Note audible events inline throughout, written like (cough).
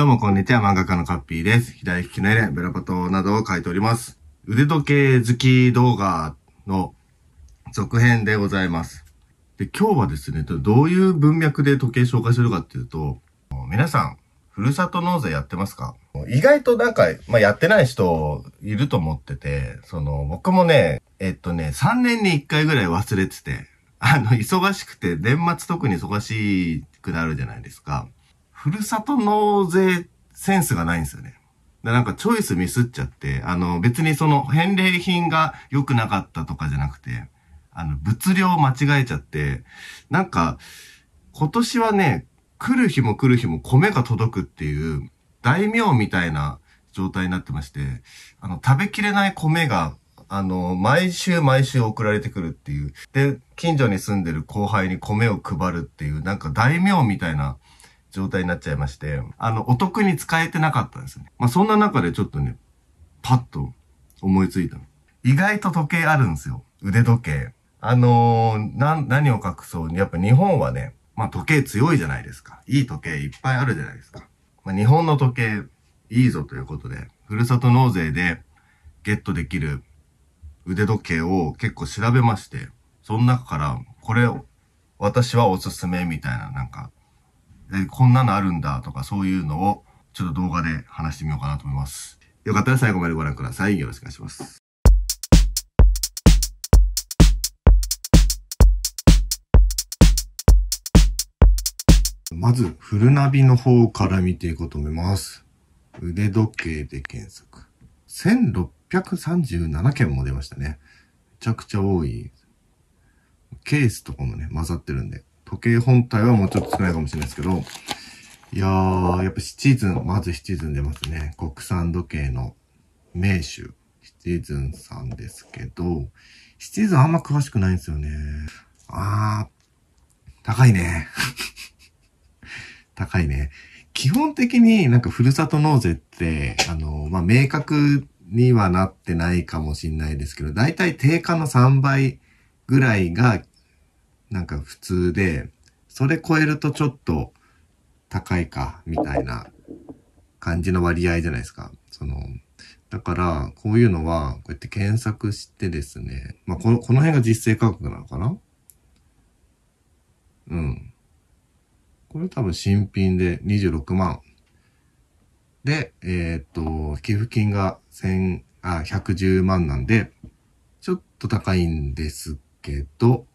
どうもこんにちは、漫画家のカッピーです。左利きのエレン、ベラパトなどを書いております。腕時計好き動画の続編でございます。で、今日はですね、どういう文脈で時計紹介するかっていうと、皆さん、ふるさと納税やってますか意外となんか、まあ、やってない人いると思ってて、その、僕もね、えっとね、3年に1回ぐらい忘れてて、あの、忙しくて、年末特に忙しくなるじゃないですか。ふるさと納税センスがないんですよね。なんかチョイスミスっちゃって、あの別にその返礼品が良くなかったとかじゃなくて、あの物量間違えちゃって、なんか今年はね、来る日も来る日も米が届くっていう大名みたいな状態になってまして、あの食べきれない米があの、毎週毎週送られてくるっていう。で、近所に住んでる後輩に米を配るっていう、なんか大名みたいな状態になっちゃいまして、あの、お得に使えてなかったんですね。まあ、そんな中でちょっとね、パッと思いついたの。意外と時計あるんですよ。腕時計。あのー、な、何を隠そう。に、やっぱ日本はね、まあ時計強いじゃないですか。いい時計いっぱいあるじゃないですか。まあ日本の時計いいぞということで、ふるさと納税でゲットできる腕時計を結構調べまして、その中からこれを私はおすすめみたいななんかこんなのあるんだとかそういうのをちょっと動画で話してみようかなと思います。よかったら最後までご覧ください。よろしくお願いします。まず、フルナビの方から見ていこうと思います。腕時計で検索。1637件も出ましたね。めちゃくちゃ多い。ケースとかもね、混ざってるんで。時計本体はもうちょっと少ないかもしれないですけど、いやー、やっぱシチズン、まずシチズン出ますね。国産時計の名手、シチズンさんですけど、シチズンあんま詳しくないんですよね。あー、高いね。(laughs) 高いね。基本的になんかふるさと納税って、あの、まあ、明確にはなってないかもしんないですけど、だいたい定価の3倍ぐらいがなんか普通で、それ超えるとちょっと高いか、みたいな感じの割合じゃないですか。その、だから、こういうのは、こうやって検索してですね、まあ、この、この辺が実勢価格なのかなうん。これ多分新品で26万。で、えー、っと、寄付金が1あ、110万なんで、ちょっと高いんですけど、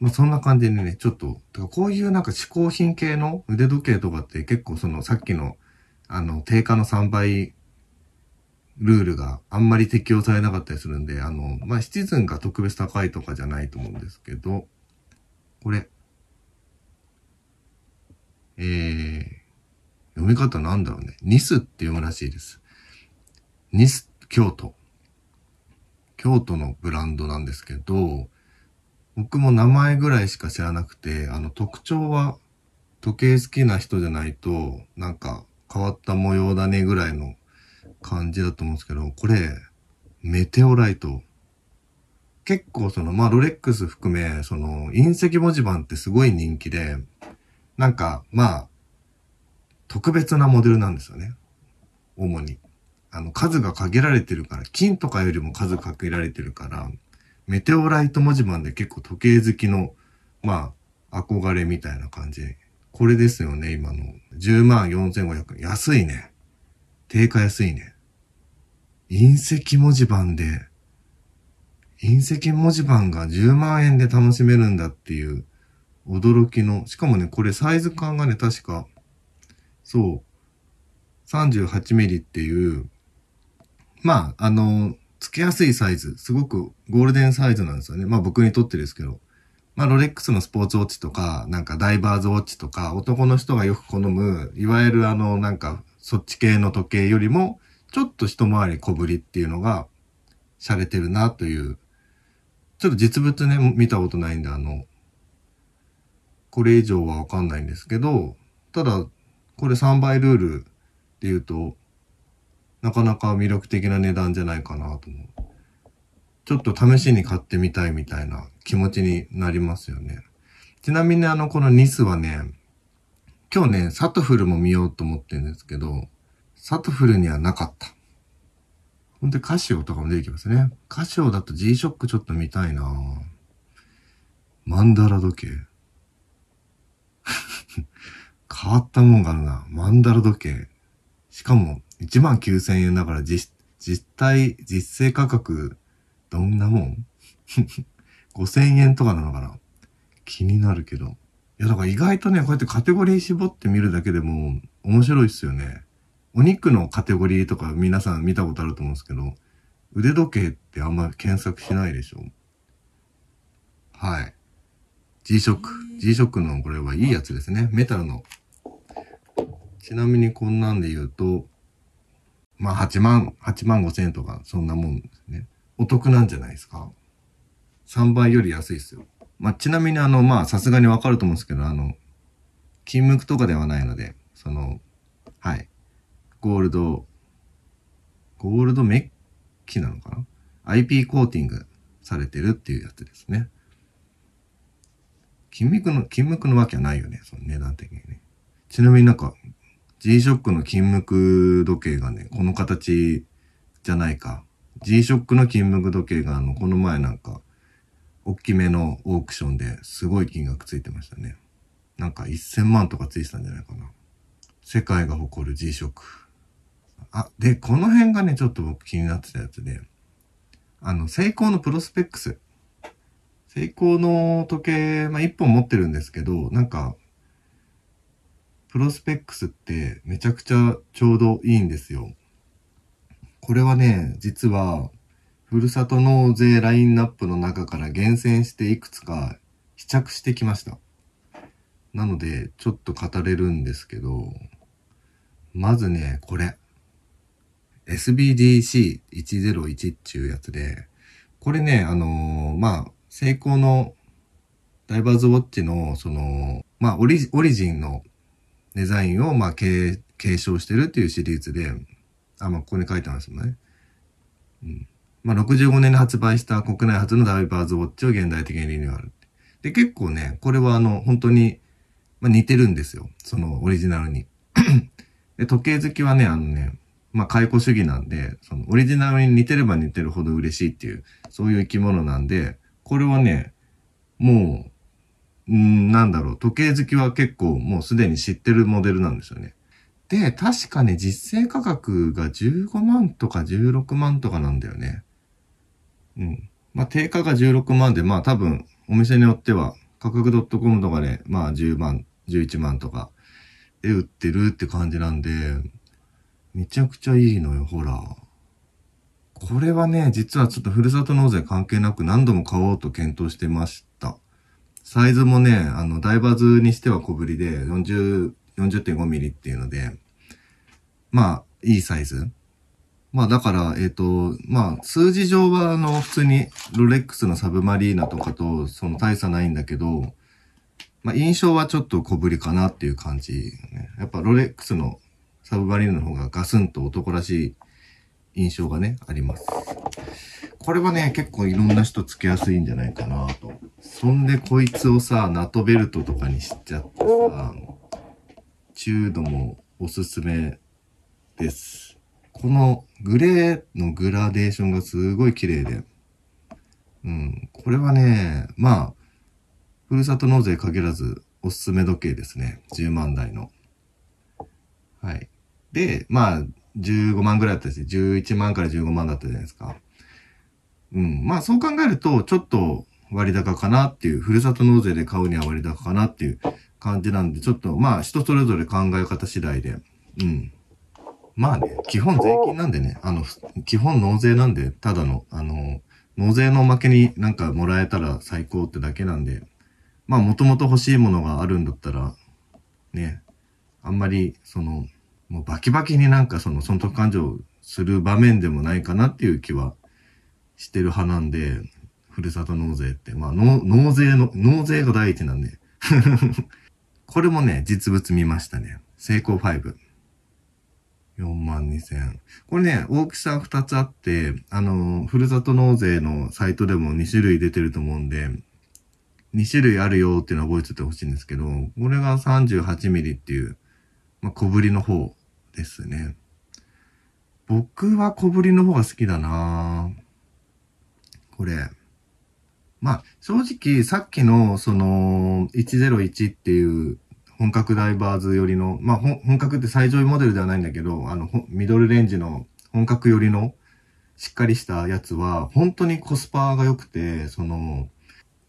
まあ、そんな感じでね、ちょっと、かこういうなんか嗜好品系の腕時計とかって結構そのさっきの、あの、定価の3倍ルールがあんまり適用されなかったりするんで、あの、まあ、シチズンが特別高いとかじゃないと思うんですけど、これ、えー、読み方なんだろうね。ニスって読むらしいです。ニス京都。京都のブランドなんですけど、僕も名前ぐらいしか知らなくて、あの特徴は時計好きな人じゃないと、なんか変わった模様だねぐらいの感じだと思うんですけど、これ、メテオライト。結構その、まあ、ロレックス含め、その、隕石文字盤ってすごい人気で、なんか、まあ、特別なモデルなんですよね。主に。あの、数が限られてるから、金とかよりも数限られてるから、メテオライト文字盤で結構時計好きの、まあ、憧れみたいな感じ。これですよね、今の。10万4500円。安いね。定価安いね。隕石文字盤で、隕石文字盤が10万円で楽しめるんだっていう驚きの、しかもね、これサイズ感がね、確か、そう、38ミリっていう、まあ、あの、つけやすいサイズ、すごくゴールデンサイズなんですよね。まあ僕にとってですけど。まあロレックスのスポーツウォッチとか、なんかダイバーズウォッチとか、男の人がよく好む、いわゆるあの、なんかそっち系の時計よりも、ちょっと一回り小ぶりっていうのが、洒落てるなという。ちょっと実物ね、見たことないんで、あの、これ以上はわかんないんですけど、ただ、これ3倍ルールで言うと、なかなか魅力的な値段じゃないかなと思う。ちょっと試しに買ってみたいみたいな気持ちになりますよね。ちなみにあの、このニスはね、今日ね、サトフルも見ようと思ってるんですけど、サトフルにはなかった。ほんで、カシオとかも出てきますね。カシオだと g ショックちょっと見たいなマンダラ時計。(laughs) 変わったもんがあるな。マンダラ時計。しかも、1万9000円だから実、実体、実勢価格、どんなもん ?5000 (laughs) 円とかなのかな気になるけど。いや、だから意外とね、こうやってカテゴリー絞ってみるだけでも面白いっすよね。お肉のカテゴリーとか皆さん見たことあると思うんですけど、腕時計ってあんま検索しないでしょはい。G-SHOCK。G-SHOCK のこれはいいやつですね。メタルの。ちなみにこんなんで言うと、まあ8万、8万5千円とか、そんなもんですね。お得なんじゃないですか。3倍より安いですよ。まあちなみにあの、まあさすがにわかると思うんですけど、あの、金麦とかではないので、その、はい。ゴールド、ゴールドメッキなのかな ?IP コーティングされてるっていうやつですね。金麦の、金麦のわけはないよね、その値段的にね。ちなみになんか、G-SHOCK の金目時計がね、この形じゃないか。G-SHOCK の金目時計があの、この前なんか、大きめのオークションですごい金額ついてましたね。なんか1000万とかついてたんじゃないかな。世界が誇る G-SHOCK。あ、で、この辺がね、ちょっと僕気になってたやつで、あの、セイコーのプロスペックス。セイコーの時計、まあ、1本持ってるんですけど、なんか、プロスペックスってめちゃくちゃちょうどいいんですよ。これはね、実は、ふるさと納税ラインナップの中から厳選していくつか試着してきました。なので、ちょっと語れるんですけど、まずね、これ。SBDC101 っていうやつで、これね、あのー、まあ、成功のダイバーズウォッチの、その、まあオリ、オリジンのデザインをまあ継承してるっていうシリーズで、あ、まあ、ここに書いてますもんね。うん。まあ、65年に発売した国内初のダイバーズウォッチを現代的にリニューアル。で、結構ね、これはあの、本当に、まあ、似てるんですよ。そのオリジナルに。(clears throat) で、時計好きはね、あのね、まあ、解雇主義なんで、そのオリジナルに似てれば似てるほど嬉しいっていう、そういう生き物なんで、これはね、もう、うん、なんだろう、時計好きは結構もうすでに知ってるモデルなんですよね。で、確かね、実勢価格が15万とか16万とかなんだよね。うん。まあ、定価が16万で、まあ多分、お店によっては、価格 .com とかで、まあ10万、11万とかで売ってるって感じなんで、めちゃくちゃいいのよ、ほら。これはね、実はちょっとふるさと納税関係なく何度も買おうと検討してました。サイズもね、あの、ダイバーズにしては小ぶりで、40、40.5ミリっていうので、まあ、いいサイズ。まあ、だから、えっ、ー、と、まあ、数字上は、あの、普通に、ロレックスのサブマリーナとかと、その大差ないんだけど、まあ、印象はちょっと小ぶりかなっていう感じ、やっぱ、ロレックスのサブマリーナの方がガスンと男らしい印象がね、あります。これはね、結構いろんな人つけやすいんじゃないかなと。そんでこいつをさ、ナトベルトとかにしちゃってさ、中度もおすすめです。このグレーのグラデーションがすごい綺麗で。うん。これはね、まあ、ふるさと納税限らずおすすめ時計ですね。10万台の。はい。で、まあ、15万ぐらいだったし、11万から15万だったじゃないですか。うん。まあそう考えると、ちょっと割高かなっていう、ふるさと納税で買うには割高かなっていう感じなんで、ちょっとまあ人それぞれ考え方次第で、うん。まあね、基本税金なんでね、あの、基本納税なんで、ただの、あの、納税の負けになんかもらえたら最高ってだけなんで、まあもともと欲しいものがあるんだったら、ね、あんまり、その、もうバキバキになんかその損得感情する場面でもないかなっていう気はしてる派なんで、ふるさと納税って、まあ、納税の、納税が第一なんで。(laughs) これもね、実物見ましたね。成功5。4 2000。これね、大きさ2つあって、あの、ふるさと納税のサイトでも2種類出てると思うんで、2種類あるよっていうのは覚えててほしいんですけど、これが38ミリっていう、まあ、小ぶりの方ですね。僕は小ぶりの方が好きだなこれ。まあ、正直、さっきの、その、101っていう本格ダイバーズ寄りの、まあ、本格って最上位モデルではないんだけど、あの、ミドルレンジの本格寄りのしっかりしたやつは、本当にコスパが良くて、その、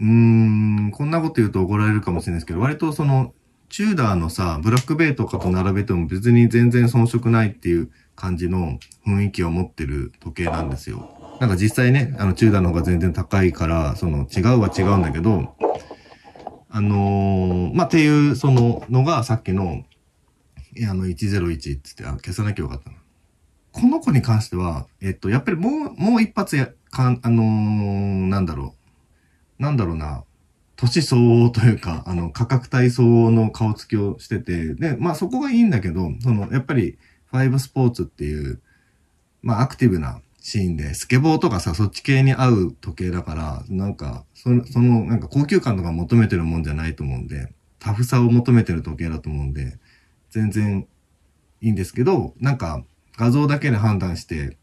うーん、こんなこと言うと怒られるかもしれないですけど、割とその、チューダーのさ、ブラックベイとかと並べても別に全然遜色ないっていう感じの雰囲気を持ってる時計なんですよ。なんか実際ね、あの、中段の方が全然高いから、その、違うは違うんだけど、あのー、まあ、っていう、その、のがさっきの、あの、101ってって、あ、消さなきゃよかったな。この子に関しては、えっと、やっぱりもう、もう一発や、かん、あのー、なんだろう。なんだろうな。年相応というか、あの、価格帯相応の顔つきをしてて、で、まあそこがいいんだけど、その、やっぱり、ファイブスポーツっていう、まあアクティブなシーンで、スケボーとかさ、そっち系に合う時計だから、なんか、そその、なんか高級感とか求めてるもんじゃないと思うんで、タフさを求めてる時計だと思うんで、全然いいんですけど、なんか、画像だけで判断して、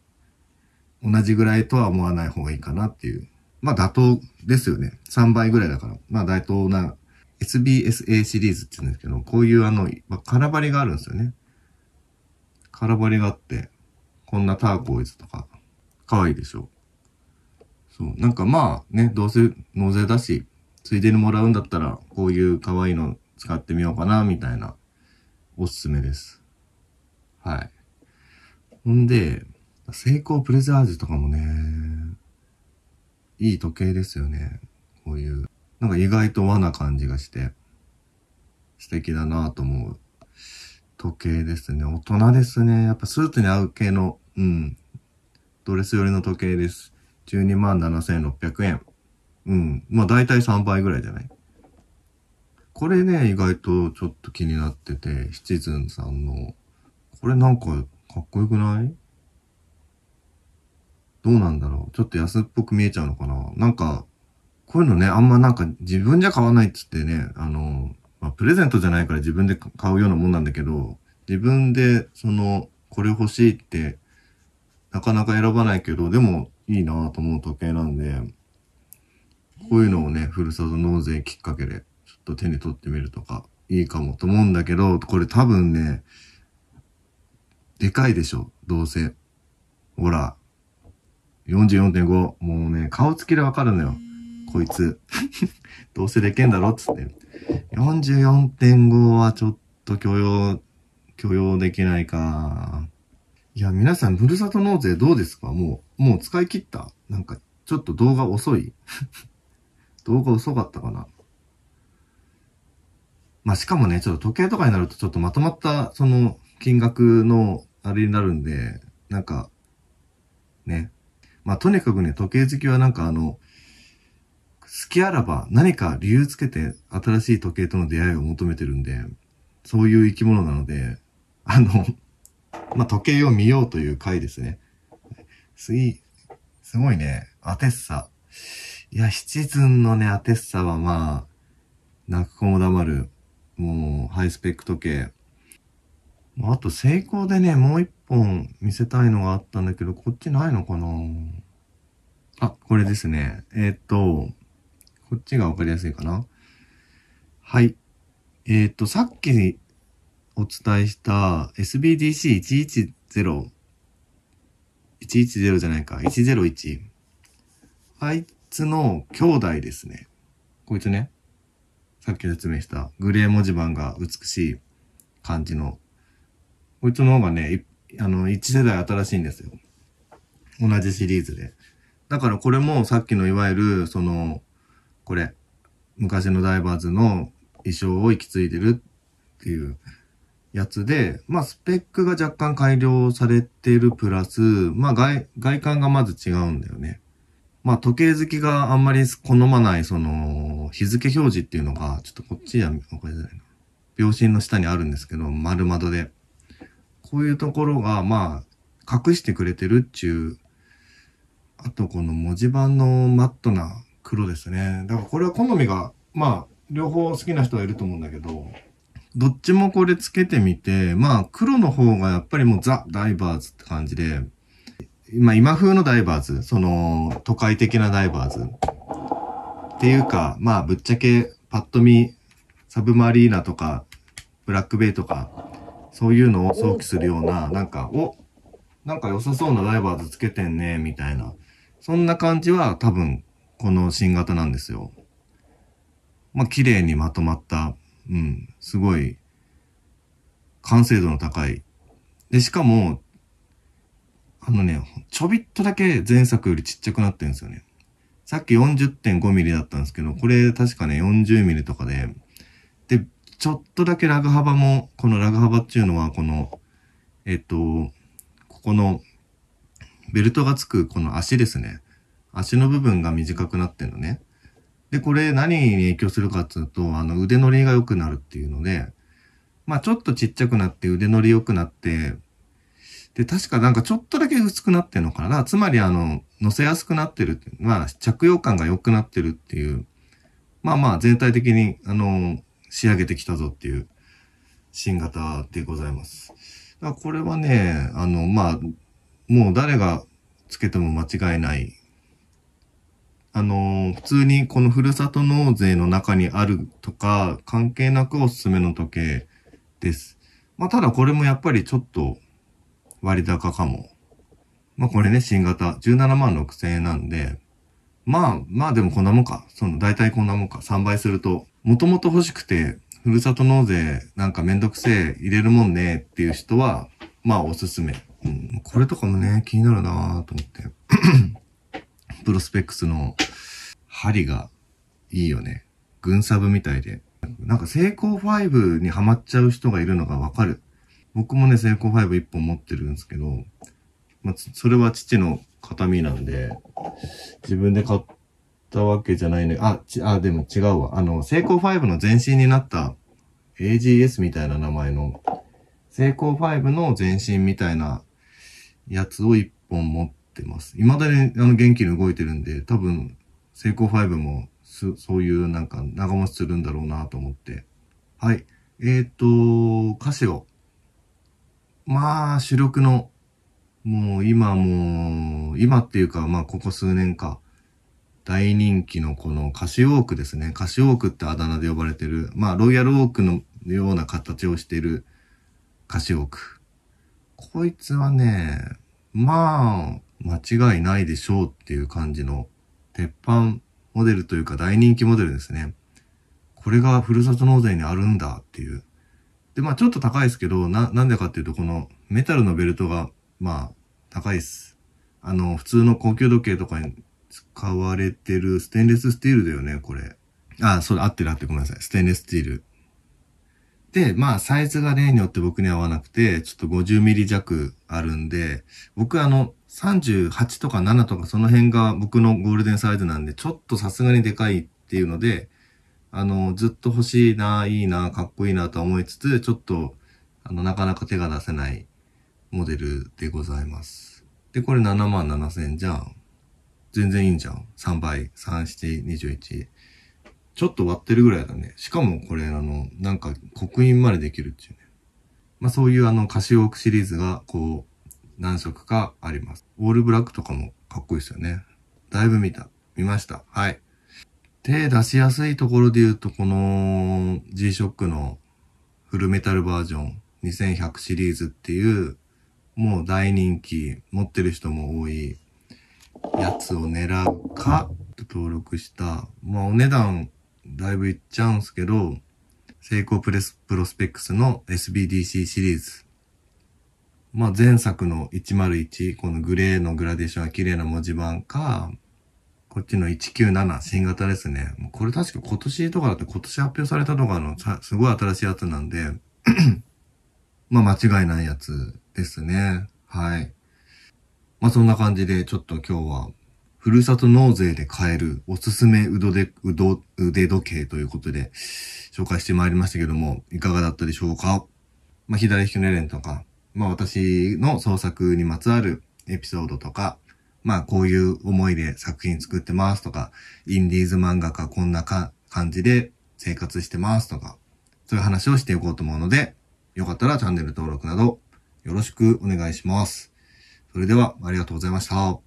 同じぐらいとは思わない方がいいかなっていう。まあ妥当ですよね。3倍ぐらいだから。まあ妥当な SBSA シリーズって言うんですけど、こういうあの、まあ、空張りがあるんですよね。空張りがあって、こんなターコイズとか、可愛いでしょ。そう。なんかまあね、どうせ納税だし、ついでにもらうんだったら、こういう可愛いの使ってみようかな、みたいな、おすすめです。はい。ほんで、セイコープレザージュとかもね、いい時計ですよね。こういう。なんか意外と和な感じがして、素敵だなと思う時計ですね。大人ですね。やっぱスーツに合う系の、うん、ドレス寄りの時計です。12万7600円。うん。まあ大体3倍ぐらいじゃないこれね、意外とちょっと気になってて、シチズンさんの、これなんかかっこよくないどうなんだろうちょっと安っぽく見えちゃうのかななんか、こういうのね、あんまなんか自分じゃ買わないっつってね、あの、まあ、プレゼントじゃないから自分で買うようなもんなんだけど、自分でその、これ欲しいってなかなか選ばないけど、でもいいなと思う時計なんで、こういうのをね、ふるさと納税きっかけで、ちょっと手に取ってみるとか、いいかもと思うんだけど、これ多分ね、でかいでしょ、どうせ。ほら、44.5。もうね、顔つきでわかるのよ。こいつ。(laughs) どうせでけんだろっつって。44.5はちょっと許容、許容できないか。いや、皆さん、ふるさと納税どうですかもう、もう使い切ったなんか、ちょっと動画遅い (laughs) 動画遅かったかなまあ、しかもね、ちょっと時計とかになると、ちょっとまとまった、その、金額の、あれになるんで、なんか、ね。まあ、とにかくね、時計好きはなんかあの、好きあらば何か理由つけて新しい時計との出会いを求めてるんで、そういう生き物なので、あのまあ、時計を見ようという回ですね。すい、すごいね、アテッサ。いや、シチズンのね、アテッサはまあ、泣く子も黙る、もう、ハイスペック時計。あと、成功でね、もう一本見せたいのがあったんだけど、こっちないのかなあ、これですね。えー、っと、こっちがわかりやすいかな。はい。えー、っと、さっきお伝えした SBDC110、110じゃないか、101。あいつの兄弟ですね。こいつね。さっき説明したグレー文字盤が美しい感じの。こいつの方がね、あの、1世代新しいんですよ。同じシリーズで。だからこれもさっきのいわゆる、その、これ、昔のダイバーズの衣装を引き継いでるっていうやつで、まあ、スペックが若干改良されてるプラス、まあ、外、外観がまず違うんだよね。まあ、時計好きがあんまり好まない、その、日付表示っていうのが、ちょっとこっちや、これじゃないな。秒針の下にあるんですけど、丸窓で。こういうところが、まあ、隠してくれてるっちゅう。あと、この文字盤のマットな黒ですね。だからこれは好みが、まあ、両方好きな人はいると思うんだけど、どっちもこれつけてみて、まあ黒の方がやっぱりもうザ・ダイバーズって感じで、まあ今風のダイバーズ、その都会的なダイバーズっていうか、まあぶっちゃけパッと見サブマリーナとかブラックベイとかそういうのを想起するような、なんか、おなんか良さそうなダイバーズつけてんね、みたいな。そんな感じは多分、この新型なんですよ。まあ、綺麗にまとまったうん、すごい、完成度の高い。で、しかも、あのね、ちょびっとだけ前作よりちっちゃくなってるんですよね。さっき 40.5mm だったんですけど、これ確かね 40mm とかで、で、ちょっとだけラグ幅も、このラグ幅っていうのは、この、えっと、ここのベルトがつくこの足ですね。足の部分が短くなってんのね。で、これ何に影響するかっていうと、あの腕乗りが良くなるっていうので、まあちょっとちっちゃくなって腕乗り良くなって、で、確かなんかちょっとだけ薄くなってるのかな。つまりあの、乗せやすくなってるまあ着用感が良くなってるっていう、まあまあ全体的にあの、仕上げてきたぞっていう新型でございます。だからこれはね、あの、まあ、もう誰がつけても間違いないあの、普通にこのふるさと納税の中にあるとか、関係なくおすすめの時計です。まあ、ただこれもやっぱりちょっと割高かも。まあ、これね、新型、17万6千円なんで、まあ、まあでもこんなもんか。その、大体こんなもんか。3倍すると、もともと欲しくて、ふるさと納税なんかめんどくせえ入れるもんねっていう人は、まあおすすめ。うん、これとかもね、気になるなぁと思って。プロスペックスの針がいいよね。軍サブみたいで。なんか成功5にハマっちゃう人がいるのがわかる。僕もね、成功5一本持ってるんですけど、まあ、それは父の形見なんで、自分で買ったわけじゃないね。あ、ち、あ、でも違うわ。あの、成功5の前身になった AGS みたいな名前の、成功5の前身みたいなやつを一本持ってってます。未だにあの元気に動いてるんで、多分、セイコー5もそういうなんか長持ちするんだろうなと思って。はい。えっ、ー、と、カシオ。まあ、主力の、もう今もう、今っていうか、まあ、ここ数年か。大人気のこのカシオークですね。カシオークってあだ名で呼ばれてる、まあ、ロイヤルオークのような形をしているカシオーク。こいつはね、まあ、間違いないでしょうっていう感じの鉄板モデルというか大人気モデルですね。これがふるさと納税にあるんだっていう。で、まあちょっと高いですけど、な、なんでかっていうとこのメタルのベルトが、まあ高いです。あの、普通の高級時計とかに使われてるステンレススチールだよね、これ。あ、それ合ってる合ってるごめんなさい。ステンレススチールで、まあ、サイズが例によって僕に合わなくて、ちょっと50ミリ弱あるんで、僕あの、38とか7とかその辺が僕のゴールデンサイズなんで、ちょっとさすがにでかいっていうので、あの、ずっと欲しいな、いいな、かっこいいなと思いつつ、ちょっと、あの、なかなか手が出せないモデルでございます。で、これ7万7千じゃん。全然いいんじゃん。3倍。3、7、21。ちょっと割ってるぐらいだね。しかもこれ、あの、なんか、刻印までできるっていうね。まあそういうあの、カシオークシリーズが、こう、何色かあります。オールブラックとかもかっこいいですよね。だいぶ見た。見ました。はい。手出しやすいところで言うと、この G-SHOCK のフルメタルバージョン2100シリーズっていう、もう大人気、持ってる人も多いやつを狙うか、登録した。まあお値段だいぶいっちゃうんすけど、セイコープレスプロスペックスの SBDC シリーズ。まあ前作の101、このグレーのグラデーションは綺麗な文字盤か、こっちの197、新型ですね。これ確か今年とかだって今年発表されたとかのすごい新しいやつなんで (clears throat) まあ間違いないやつですね。はい。まあそんな感じでちょっと今日はふるさと納税で買えるおすすめうどで腕腕時計ということで紹介してまいりましたけども、いかがだったでしょうかまあ、左ひきのエレンとか、まあ、私の創作にまつわるエピソードとか、まあ、こういう思いで作品作ってますとか、インディーズ漫画家こんなか感じで生活してますとか、そういう話をしていこうと思うので、よかったらチャンネル登録などよろしくお願いします。それでは、ありがとうございました。